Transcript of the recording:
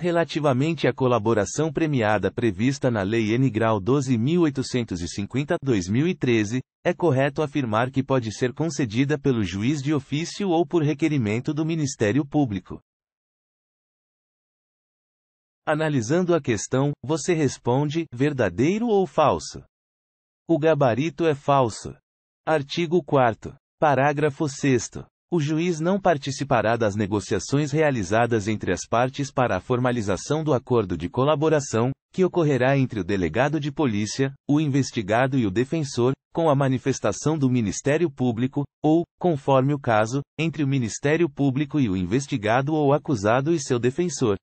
Relativamente à colaboração premiada prevista na Lei N. Grau 12.850-2013, é correto afirmar que pode ser concedida pelo juiz de ofício ou por requerimento do Ministério Público. Analisando a questão, você responde: verdadeiro ou falso? O gabarito é falso. Artigo 4. Parágrafo 6. O juiz não participará das negociações realizadas entre as partes para a formalização do acordo de colaboração, que ocorrerá entre o delegado de polícia, o investigado e o defensor, com a manifestação do Ministério Público, ou, conforme o caso, entre o Ministério Público e o investigado ou acusado e seu defensor.